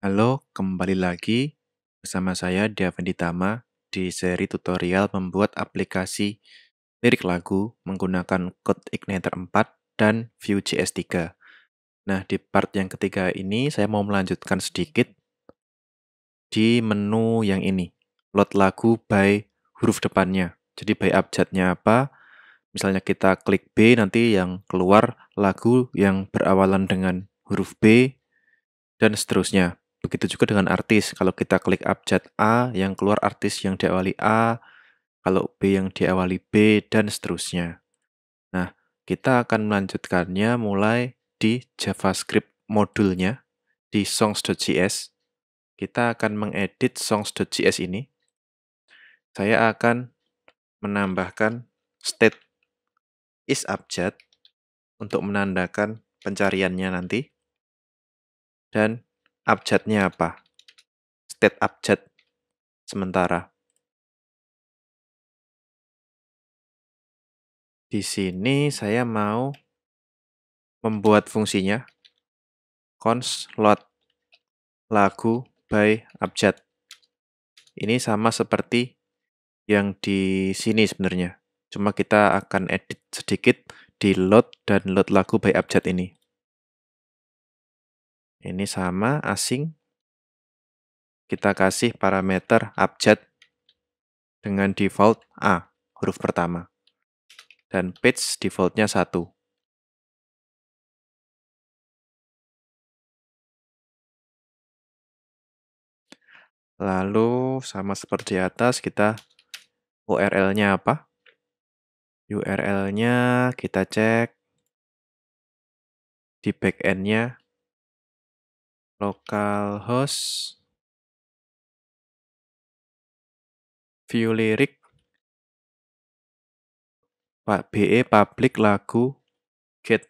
Halo, kembali lagi bersama saya Daven Tama di seri tutorial membuat aplikasi lirik lagu menggunakan Code Igniter 4 dan Vue.js 3. Nah, di part yang ketiga ini saya mau melanjutkan sedikit di menu yang ini, load lagu by huruf depannya. Jadi by abjadnya apa? Misalnya kita klik B nanti yang keluar lagu yang berawalan dengan huruf B dan seterusnya. Begitu juga dengan artis. Kalau kita klik abjad A, yang keluar artis yang diawali A, kalau B yang diawali B, dan seterusnya. Nah, kita akan melanjutkannya mulai di JavaScript modulnya, di songs.js. Kita akan mengedit songs.js ini. Saya akan menambahkan state is abjad untuk menandakan pencariannya nanti. Dan abjadnya apa? State abjad sementara. Di sini saya mau membuat fungsinya const load lagu by abjad. Ini sama seperti yang di sini sebenarnya. Cuma kita akan edit sedikit di load dan load lagu by abjad ini. Ini sama asing. Kita kasih parameter abjad dengan default A, huruf pertama. Dan page defaultnya satu. Lalu sama seperti atas kita URL-nya apa? URL-nya kita cek di backend-nya localhost view lirik Pak BE public lagu get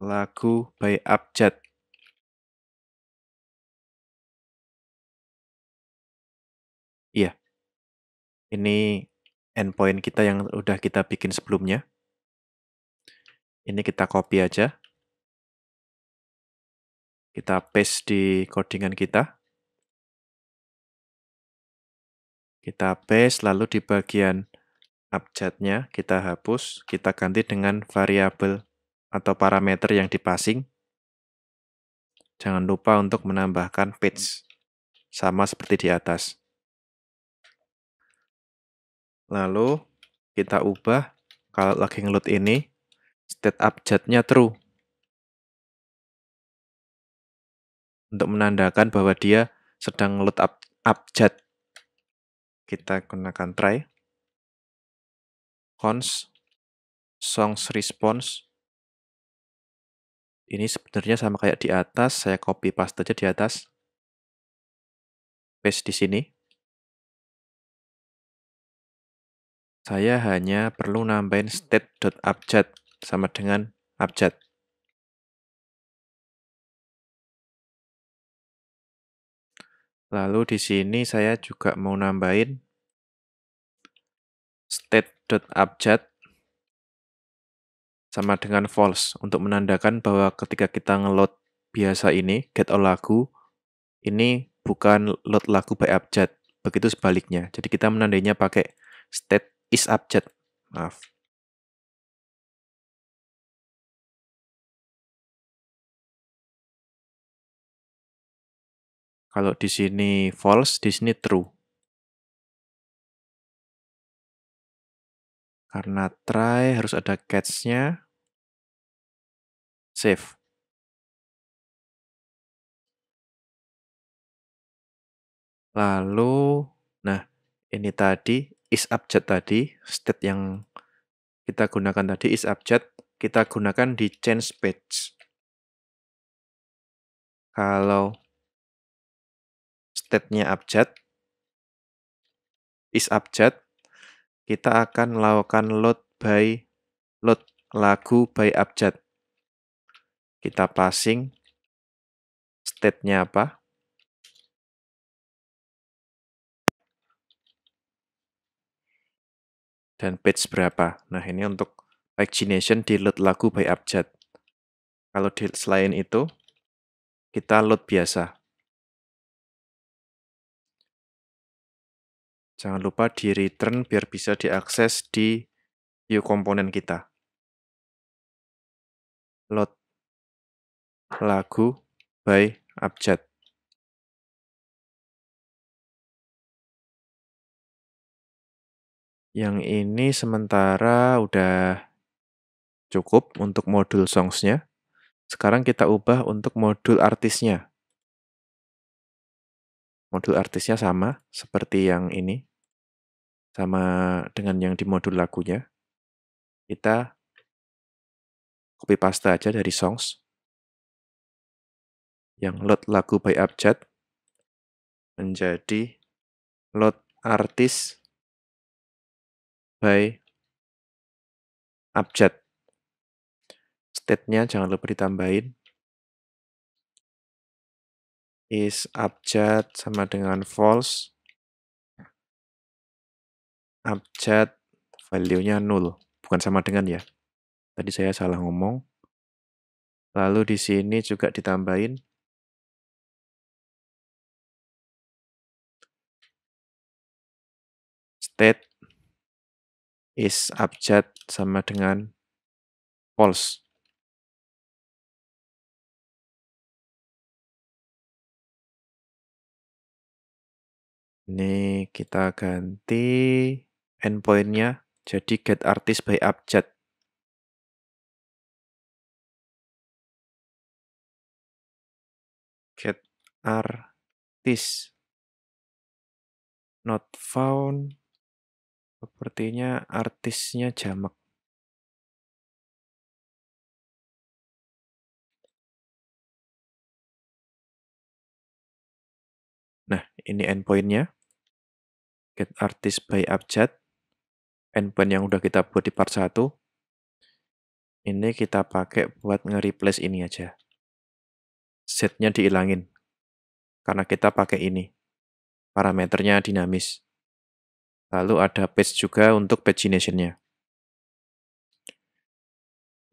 lagu by abjad Iya. Ini endpoint kita yang udah kita bikin sebelumnya. Ini kita copy aja. Kita paste di codingan kita. Kita paste, lalu di bagian abjadnya kita hapus, kita ganti dengan variabel atau parameter yang dipasing Jangan lupa untuk menambahkan page, sama seperti di atas. Lalu kita ubah kalau lagi ngelut ini, state abjadnya true. untuk menandakan bahwa dia sedang load up abjad. Kita gunakan try cons songs response ini sebenarnya sama kayak di atas, saya copy paste aja di atas. Paste di sini. Saya hanya perlu nambahin state.abjad sama dengan abjad. Lalu di sini saya juga mau nambahin state.abjad sama dengan false untuk menandakan bahwa ketika kita ngeload biasa ini, get all lagu, ini bukan load lagu by abjad. Begitu sebaliknya. Jadi kita menandainya pakai state is abjad. Maaf. Kalau di sini false, di sini true. Karena try harus ada catch-nya. Save. Lalu, nah ini tadi is object tadi, state yang kita gunakan tadi is object, kita gunakan di change page. Kalau state-nya abjad, is abjad, kita akan melakukan load by load lagu by abjad. Kita passing state-nya apa? Dan page berapa. Nah, ini untuk pagination di load lagu by abjad. Kalau di selain itu, kita load biasa. Jangan lupa di return biar bisa diakses di view komponen kita. Load lagu by abjad. Yang ini sementara udah cukup untuk modul songsnya. Sekarang kita ubah untuk modul artisnya modul artisnya sama seperti yang ini, sama dengan yang di modul lagunya. Kita copy paste aja dari songs. Yang load lagu by abjad menjadi load artis by abjad. State-nya jangan lupa ditambahin is abjad sama dengan false. Abjad value-nya nul, bukan sama dengan ya. Tadi saya salah ngomong. Lalu di sini juga ditambahin state is abjad sama dengan false. Ini kita ganti endpointnya jadi get artist by abjad. Get artist not found. Sepertinya artisnya jamak. ini endpointnya get artist by abjad endpoint yang udah kita buat di part 1 ini kita pakai buat nge-replace ini aja setnya dihilangin karena kita pakai ini parameternya dinamis lalu ada page juga untuk paginationnya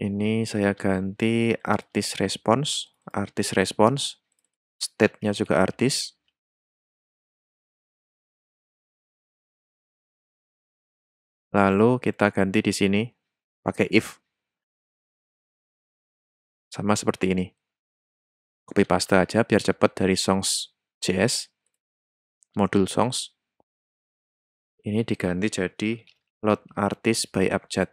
ini saya ganti artist response artist response state-nya juga artist Lalu kita ganti di sini pakai if. Sama seperti ini. Copy paste aja biar cepat dari songs JS modul songs. Ini diganti jadi load artist by abjad.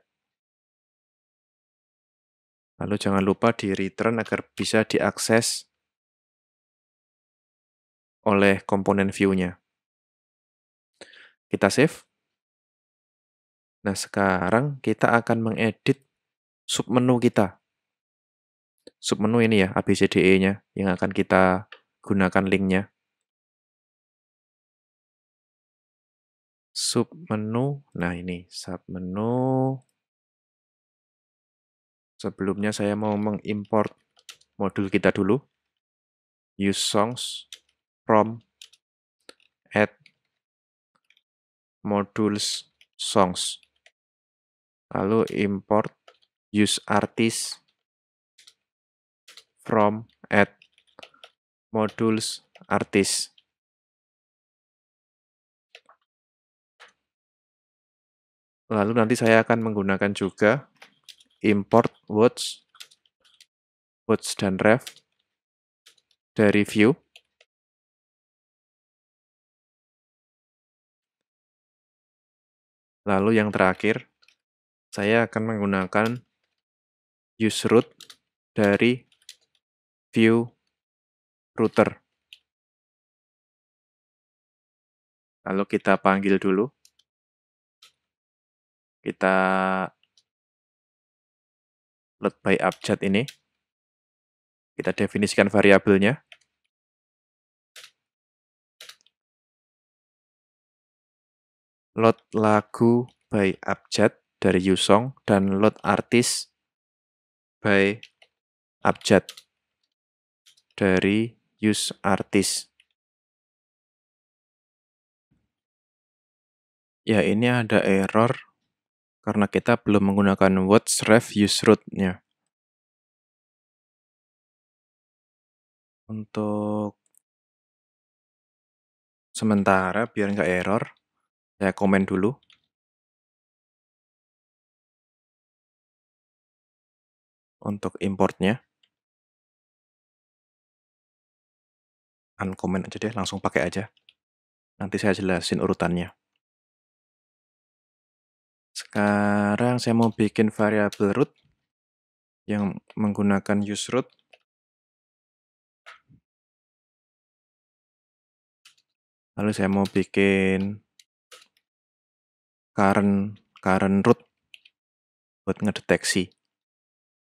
Lalu jangan lupa di return agar bisa diakses oleh komponen view-nya. Kita save. Nah, sekarang kita akan mengedit submenu kita. Submenu ini ya, ABCDE-nya, yang akan kita gunakan linknya. Submenu, nah ini, submenu. Sebelumnya saya mau mengimport modul kita dulu. Use songs from add modules songs lalu import use artist from at modules artist lalu nanti saya akan menggunakan juga import words words dan ref dari view lalu yang terakhir saya akan menggunakan use root dari view router. Lalu kita panggil dulu. Kita load by abjad ini. Kita definisikan variabelnya. load lagu by abjad dari Yusong dan Load artis by Abjad dari Use artis. Ya, ini ada error karena kita belum menggunakan words ref use root-nya. Untuk sementara biar nggak error, saya komen dulu. untuk importnya. Uncomment kan aja deh, langsung pakai aja. Nanti saya jelasin urutannya. Sekarang saya mau bikin variabel root yang menggunakan use root. Lalu saya mau bikin current current root buat ngedeteksi.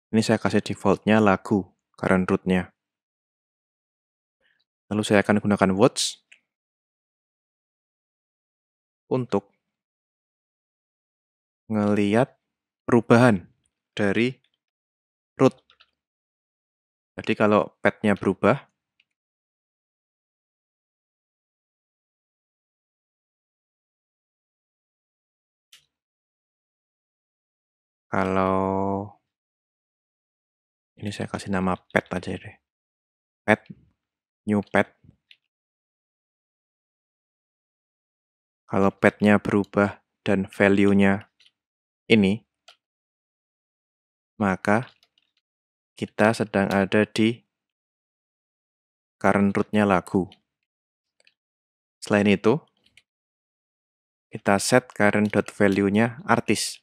Ini saya kasih defaultnya lagu, current rootnya. Lalu saya akan gunakan words untuk ngeliat perubahan dari root. Jadi kalau pathnya berubah, kalau ini saya kasih nama pet aja deh pet new pet kalau petnya berubah dan value-nya ini maka kita sedang ada di current root-nya lagu selain itu kita set current.value-nya artis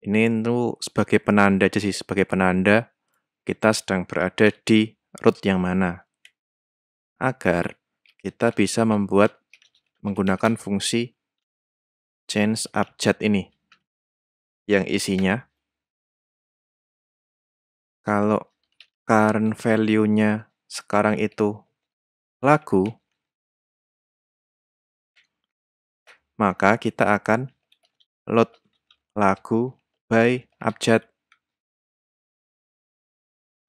ini tuh sebagai penanda aja sih, sebagai penanda kita sedang berada di root yang mana. Agar kita bisa membuat menggunakan fungsi change abjad ini. Yang isinya, kalau current value-nya sekarang itu lagu, maka kita akan load lagu by abjad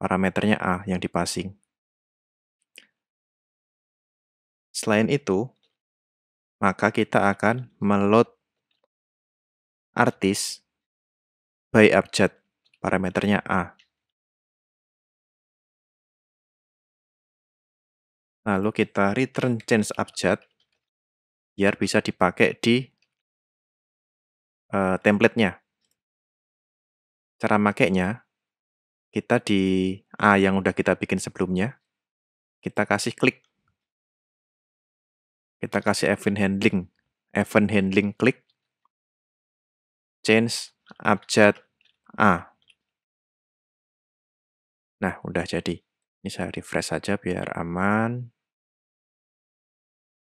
parameternya A yang dipasing. Selain itu, maka kita akan meload artis by abjad parameternya A. Lalu kita return change abjad biar bisa dipakai di uh, template-nya. Cara makainya, kita di A yang udah kita bikin sebelumnya, kita kasih klik. Kita kasih event handling, event handling klik, change abjad A. Nah, udah jadi. Ini saya refresh saja biar aman.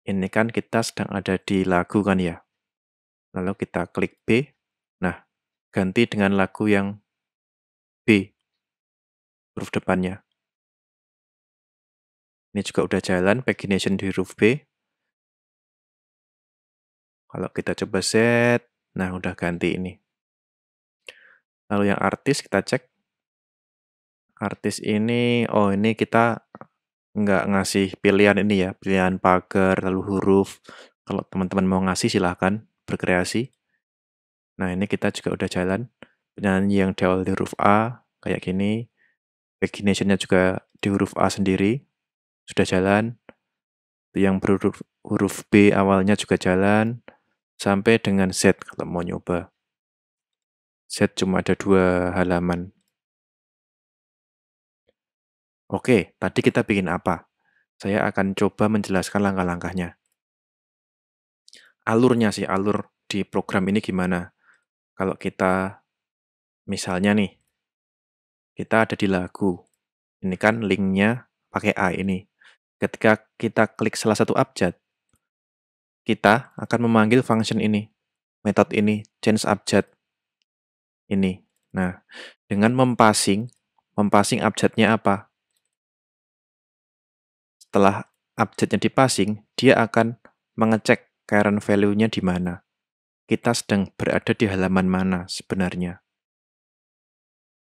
Ini kan kita sedang ada di lagu kan ya. Lalu kita klik B. Nah, ganti dengan lagu yang B. Huruf depannya. Ini juga udah jalan, pagination di huruf B. Kalau kita coba set, nah udah ganti ini. Lalu yang artis kita cek. Artis ini, oh ini kita nggak ngasih pilihan ini ya, pilihan pagar, lalu huruf. Kalau teman-teman mau ngasih silahkan berkreasi. Nah ini kita juga udah jalan penyanyi yang diawal di huruf A kayak gini. Paginationnya juga di huruf A sendiri sudah jalan. Yang berhuruf huruf B awalnya juga jalan sampai dengan Z kalau mau nyoba. Z cuma ada dua halaman. Oke, tadi kita bikin apa? Saya akan coba menjelaskan langkah-langkahnya. Alurnya sih, alur di program ini gimana? Kalau kita Misalnya nih, kita ada di lagu. Ini kan linknya pakai A ini. Ketika kita klik salah satu abjad, kita akan memanggil function ini, metode ini, change abjad ini. Nah, dengan mempassing, mempassing abjadnya apa? Setelah abjadnya dipassing, dia akan mengecek current value-nya di mana. Kita sedang berada di halaman mana sebenarnya.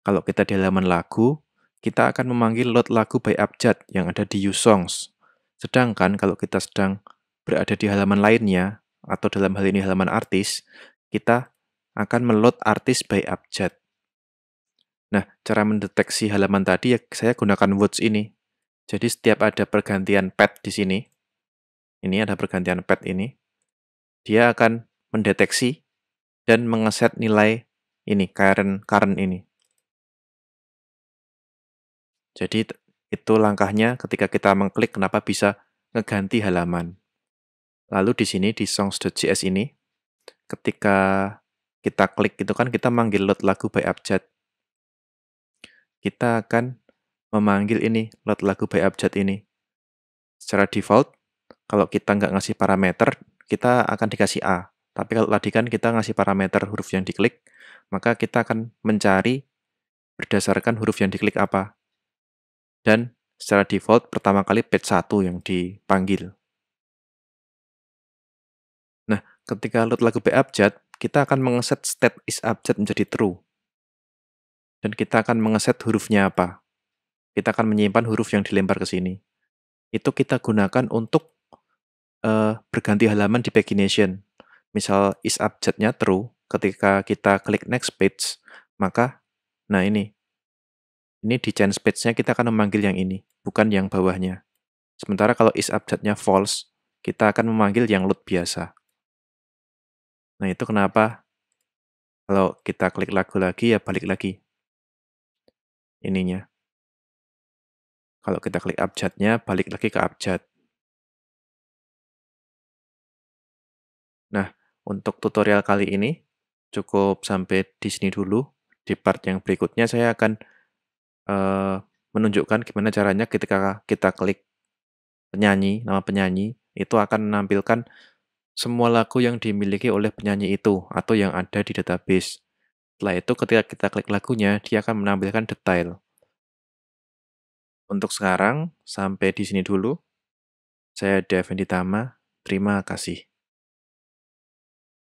Kalau kita di halaman lagu, kita akan memanggil load lagu by abjad yang ada di Songs. Sedangkan kalau kita sedang berada di halaman lainnya, atau dalam hal ini halaman artis, kita akan melot artis by abjad. Nah, cara mendeteksi halaman tadi ya saya gunakan words ini. Jadi setiap ada pergantian pet di sini, ini ada pergantian pet ini, dia akan mendeteksi dan mengeset nilai ini, current, current ini. Jadi itu langkahnya ketika kita mengklik kenapa bisa ngeganti halaman. Lalu di sini di songs.js ini ketika kita klik itu kan kita manggil load lagu by abjad. Kita akan memanggil ini load lagu by abjad ini. Secara default kalau kita nggak ngasih parameter kita akan dikasih A. Tapi kalau tadi kan kita ngasih parameter huruf yang diklik, maka kita akan mencari berdasarkan huruf yang diklik apa dan secara default pertama kali page 1 yang dipanggil. Nah, ketika load lagu BAbjad, kita akan mengeset state is abjad menjadi true. Dan kita akan mengeset hurufnya apa. Kita akan menyimpan huruf yang dilempar ke sini. Itu kita gunakan untuk uh, berganti halaman di pagination. Misal is abjadnya true, ketika kita klik next page, maka, nah ini, ini di change page-nya kita akan memanggil yang ini, bukan yang bawahnya. Sementara kalau is update-nya false, kita akan memanggil yang load biasa. Nah, itu kenapa kalau kita klik lagu lagi ya balik lagi ininya. Kalau kita klik abjadnya, balik lagi ke abjad. Nah, untuk tutorial kali ini cukup sampai di sini dulu. Di part yang berikutnya saya akan uh, menunjukkan gimana caranya ketika kita klik penyanyi, nama penyanyi, itu akan menampilkan semua lagu yang dimiliki oleh penyanyi itu atau yang ada di database. Setelah itu ketika kita klik lagunya, dia akan menampilkan detail. Untuk sekarang, sampai di sini dulu. Saya Devan Ditama, terima kasih.